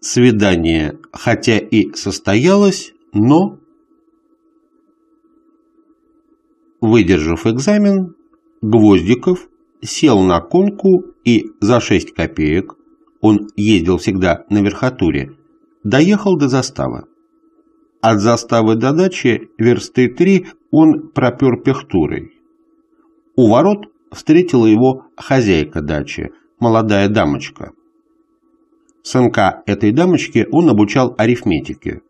Свидание, хотя и состоялось, но... Выдержав экзамен, Гвоздиков сел на конку и за 6 копеек, он ездил всегда на верхотуре, доехал до заставы. От заставы до дачи версты три он пропер пехтурой. У ворот встретила его хозяйка дачи, молодая дамочка – Самка этой дамочки он обучал арифметике,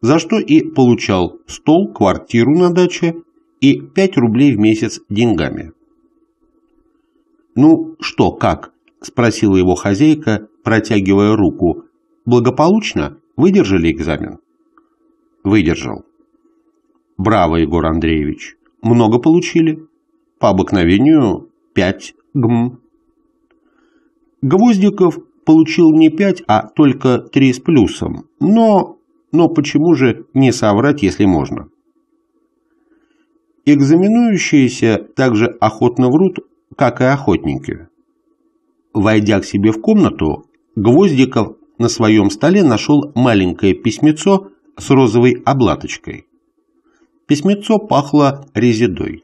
за что и получал стол, квартиру на даче и 5 рублей в месяц деньгами. «Ну что, как?» – спросила его хозяйка, протягивая руку. «Благополучно? Выдержали экзамен?» «Выдержал». «Браво, Егор Андреевич! Много получили?» «По обыкновению пять гм». Гвоздиков получил не 5, а только 3 с плюсом. Но, но почему же не соврать, если можно? Экзаменующиеся также охотно врут, как и охотники. Войдя к себе в комнату, Гвоздиков на своем столе нашел маленькое письмецо с розовой облаточкой. Письмецо пахло резидой.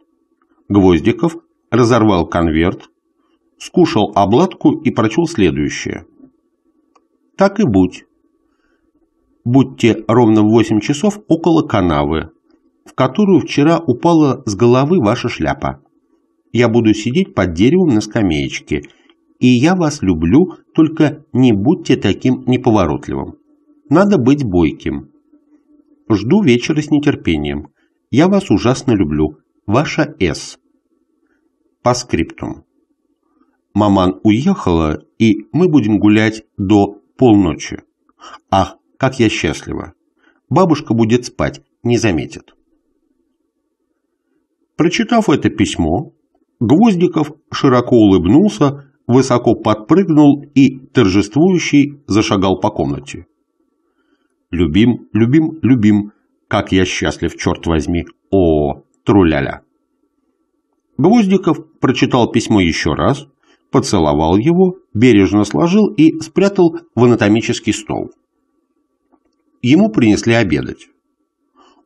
Гвоздиков разорвал конверт, скушал обладку и прочел следующее. Так и будь. Будьте ровно в 8 часов около канавы, в которую вчера упала с головы ваша шляпа. Я буду сидеть под деревом на скамеечке, и я вас люблю, только не будьте таким неповоротливым. Надо быть бойким. Жду вечера с нетерпением. Я вас ужасно люблю. Ваша С. По скриптум. Маман уехала, и мы будем гулять до полночи. Ах, как я счастлива! Бабушка будет спать, не заметит. Прочитав это письмо, Гвоздиков широко улыбнулся, высоко подпрыгнул и, торжествующий, зашагал по комнате. «Любим, любим, любим, как я счастлив, черт возьми, о, труляля!» Гвоздиков прочитал письмо еще раз, поцеловал его бережно сложил и спрятал в анатомический стол. Ему принесли обедать.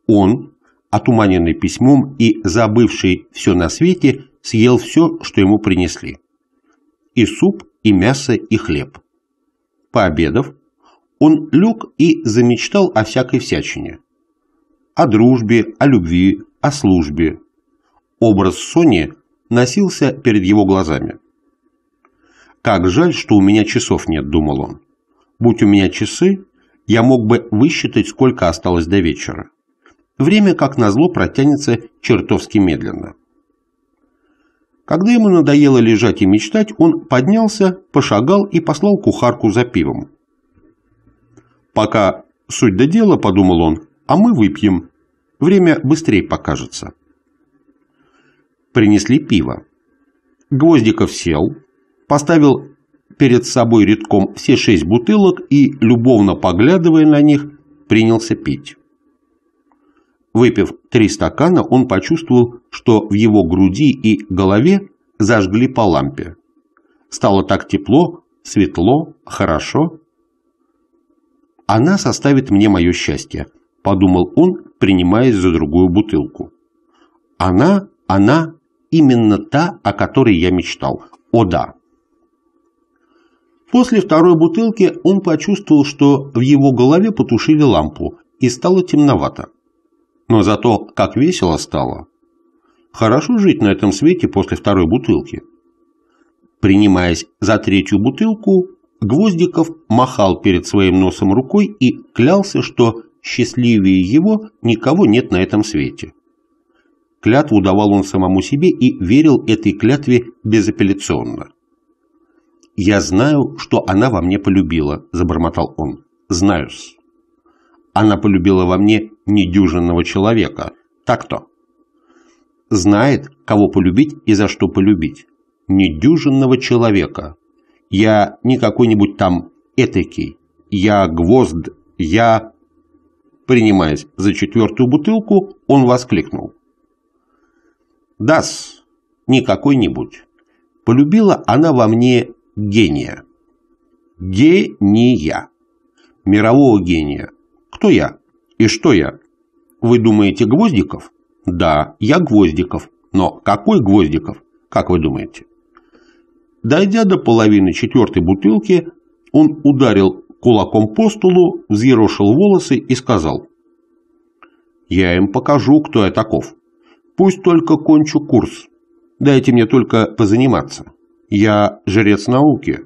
Он, отуманенный письмом и забывший все на свете, съел все, что ему принесли. И суп, и мясо, и хлеб. Пообедав, он лег и замечтал о всякой всячине. О дружбе, о любви, о службе. Образ Сони носился перед его глазами. «Как жаль, что у меня часов нет», — думал он. «Будь у меня часы, я мог бы высчитать, сколько осталось до вечера. Время, как назло, протянется чертовски медленно». Когда ему надоело лежать и мечтать, он поднялся, пошагал и послал кухарку за пивом. «Пока суть до дела», — подумал он, — «а мы выпьем. Время быстрее покажется». Принесли пиво. Гвоздиков сел, поставил перед собой редком все шесть бутылок и, любовно поглядывая на них, принялся пить. Выпив три стакана, он почувствовал, что в его груди и голове зажгли по лампе. Стало так тепло, светло, хорошо. «Она составит мне мое счастье», — подумал он, принимаясь за другую бутылку. «Она, она, именно та, о которой я мечтал. О да!» После второй бутылки он почувствовал, что в его голове потушили лампу, и стало темновато. Но зато как весело стало. Хорошо жить на этом свете после второй бутылки. Принимаясь за третью бутылку, Гвоздиков махал перед своим носом рукой и клялся, что счастливее его никого нет на этом свете. Клятву давал он самому себе и верил этой клятве безапелляционно. «Я знаю, что она во мне полюбила», – забормотал он. «Знаю-с». «Она полюбила во мне недюжинного человека. Так-то». «Знает, кого полюбить и за что полюбить. Недюжинного человека. Я не какой-нибудь там этакий. Я гвозд. Я...» Принимаясь за четвертую бутылку, он воскликнул. «Да-с, не какой-нибудь. Полюбила она во мне гения. Гения. Мирового гения. Кто я? И что я? Вы думаете, Гвоздиков? Да, я Гвоздиков. Но какой Гвоздиков? Как вы думаете? Дойдя до половины четвертой бутылки, он ударил кулаком по столу, взъерошил волосы и сказал. «Я им покажу, кто я таков. Пусть только кончу курс. Дайте мне только позаниматься». Я жрец науки.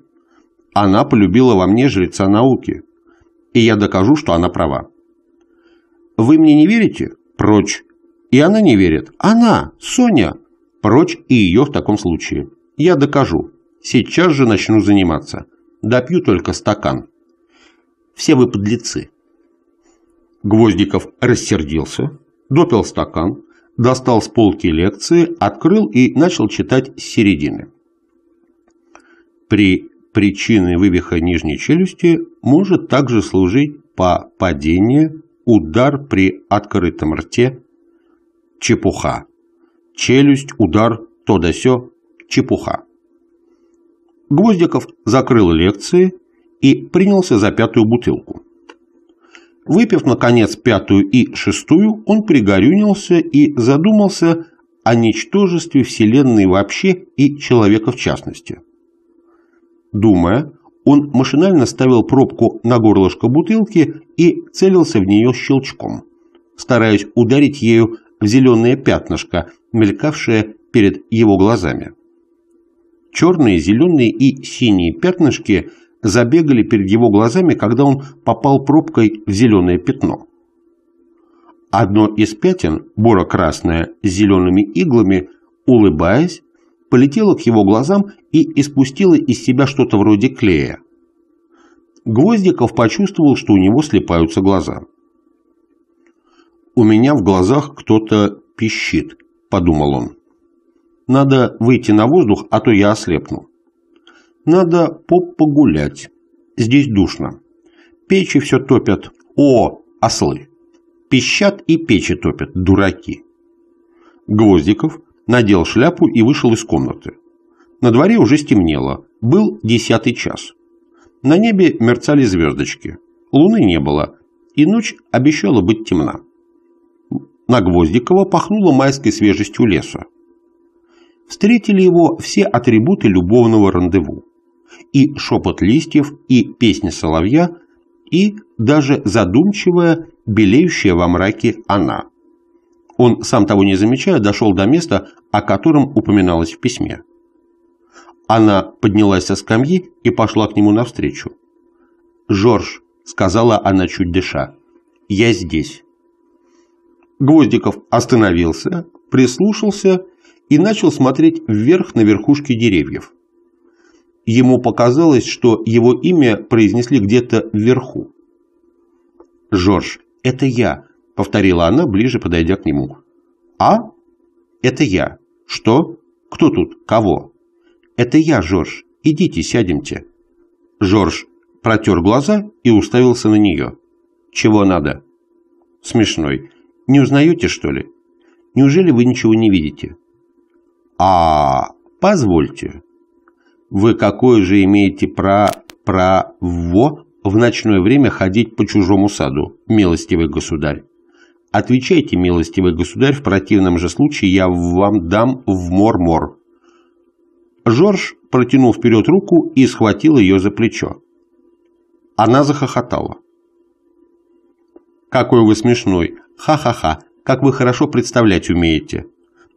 Она полюбила во мне жреца науки. И я докажу, что она права. Вы мне не верите? Прочь. И она не верит. Она, Соня. Прочь и ее в таком случае. Я докажу. Сейчас же начну заниматься. Допью только стакан. Все вы подлецы. Гвоздиков рассердился, допил стакан, достал с полки лекции, открыл и начал читать с середины при причине вывиха нижней челюсти может также служить по падению, удар при открытом рте, чепуха. Челюсть, удар, то да сё, чепуха. Гвоздиков закрыл лекции и принялся за пятую бутылку. Выпив, наконец, пятую и шестую, он пригорюнился и задумался о ничтожестве Вселенной вообще и человека в частности – Думая, он машинально ставил пробку на горлышко бутылки и целился в нее щелчком, стараясь ударить ею в зеленое пятнышко, мелькавшее перед его глазами. Черные, зеленые и синие пятнышки забегали перед его глазами, когда он попал пробкой в зеленое пятно. Одно из пятен, бора красная с зелеными иглами, улыбаясь, полетела к его глазам и испустила из себя что-то вроде клея. Гвоздиков почувствовал, что у него слепаются глаза. «У меня в глазах кто-то пищит», – подумал он. «Надо выйти на воздух, а то я ослепну. Надо поп погулять. Здесь душно. Печи все топят. О, ослы! Пищат и печи топят, дураки!» Гвоздиков надел шляпу и вышел из комнаты. На дворе уже стемнело, был десятый час. На небе мерцали звездочки, луны не было, и ночь обещала быть темна. На Гвоздикова пахнуло майской свежестью леса. Встретили его все атрибуты любовного рандеву. И шепот листьев, и песни соловья, и даже задумчивая, белеющая во мраке она – он, сам того не замечая, дошел до места, о котором упоминалось в письме. Она поднялась со скамьи и пошла к нему навстречу. «Жорж», — сказала она, чуть дыша, — «я здесь». Гвоздиков остановился, прислушался и начал смотреть вверх на верхушки деревьев. Ему показалось, что его имя произнесли где-то вверху. «Жорж, это я», — повторила она, ближе подойдя к нему. «А? Это я. Что? Кто тут? Кого?» «Это я, Жорж. Идите, сядемте». Жорж протер глаза и уставился на нее. «Чего надо?» «Смешной. Не узнаете, что ли? Неужели вы ничего не видите?» «А, позвольте. Вы какое же имеете про... право в ночное время ходить по чужому саду, милостивый государь?» Отвечайте, милостивый государь, в противном же случае я вам дам в мор-мор. Жорж протянул вперед руку и схватил ее за плечо. Она захохотала. «Какой вы смешной! Ха-ха-ха! Как вы хорошо представлять умеете!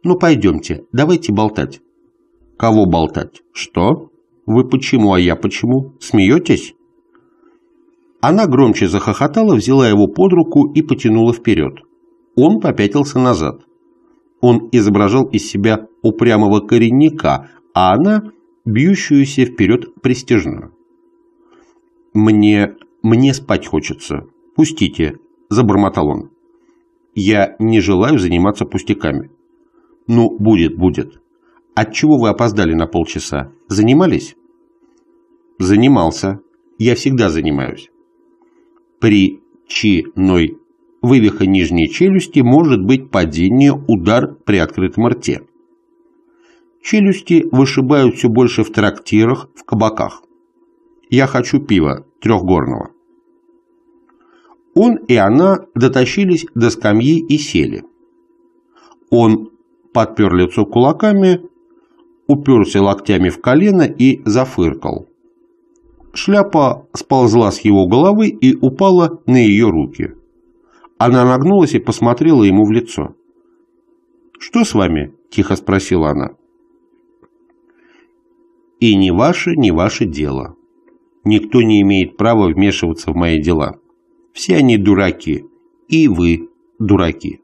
Ну, пойдемте, давайте болтать!» «Кого болтать? Что? Вы почему, а я почему? Смеетесь?» Она громче захохотала, взяла его под руку и потянула вперед. Он попятился назад. Он изображал из себя упрямого коренника, а она – бьющуюся вперед престижную. «Мне... мне спать хочется. Пустите», – забормотал он. «Я не желаю заниматься пустяками». «Ну, будет, будет. Отчего вы опоздали на полчаса? Занимались?» «Занимался. Я всегда занимаюсь» при причиной вывиха нижней челюсти может быть падение, удар при открытом рте. Челюсти вышибают все больше в трактирах, в кабаках. «Я хочу пива» трехгорного. Он и она дотащились до скамьи и сели. Он подпер лицо кулаками, уперся локтями в колено и зафыркал. Шляпа сползла с его головы и упала на ее руки. Она нагнулась и посмотрела ему в лицо. «Что с вами?» – тихо спросила она. «И не ваше, не ваше дело. Никто не имеет права вмешиваться в мои дела. Все они дураки, и вы дураки».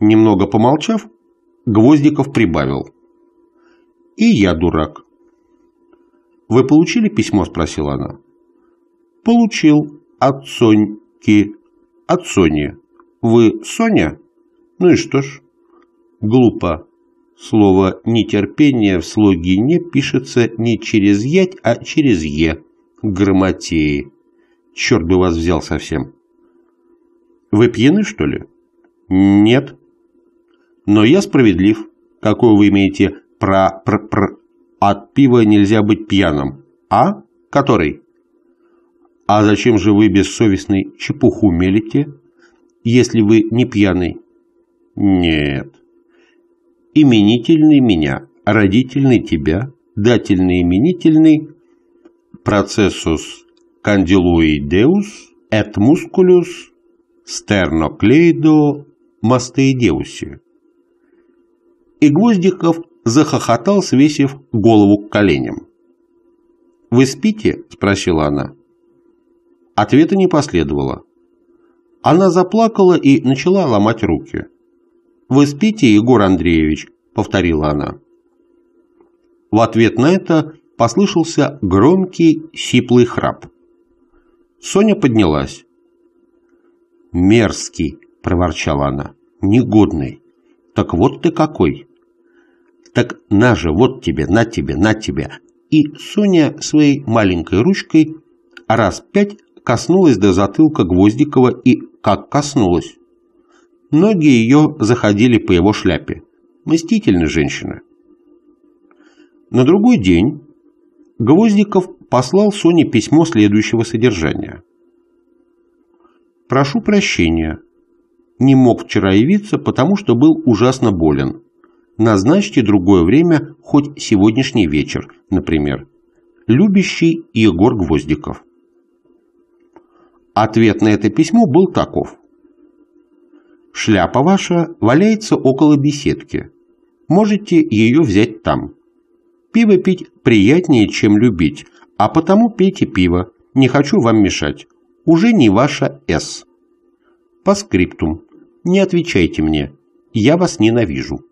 Немного помолчав, Гвоздиков прибавил. «И я дурак. «Вы получили письмо?» – спросила она. «Получил. От Соньки. От Сони. Вы Соня?» «Ну и что ж?» «Глупо. Слово «нетерпение» в слоге «не» пишется не через «ять», а через «е». Грамотеи. Черт бы вас взял совсем. Вы пьяны, что ли? Нет. Но я справедлив. Какое вы имеете про пра пра от пива нельзя быть пьяным. А? Который? А зачем же вы, бессовестный, чепуху мелите, если вы не пьяный? Нет. Именительный меня, родительный тебя, дательный именительный процессус кандилуидеус et musculus стерноклейдо мастеидеуси. И Гвоздиков захохотал, свесив голову к коленям. «Вы спите?» – спросила она. Ответа не последовало. Она заплакала и начала ломать руки. «Вы спите, Егор Андреевич?» – повторила она. В ответ на это послышался громкий сиплый храп. Соня поднялась. «Мерзкий!» – проворчала она. «Негодный! Так вот ты какой!» Так на же, вот тебе, на тебе, на тебе. И Соня своей маленькой ручкой раз пять коснулась до затылка Гвоздикова и как коснулась. Ноги ее заходили по его шляпе. Мстительная женщина. На другой день Гвоздиков послал Соне письмо следующего содержания. «Прошу прощения. Не мог вчера явиться, потому что был ужасно болен. Назначьте другое время, хоть сегодняшний вечер, например. Любящий Егор Гвоздиков. Ответ на это письмо был таков. «Шляпа ваша валяется около беседки. Можете ее взять там. Пиво пить приятнее, чем любить, а потому пейте пиво. Не хочу вам мешать. Уже не ваша «С». По скриптум. Не отвечайте мне. Я вас ненавижу».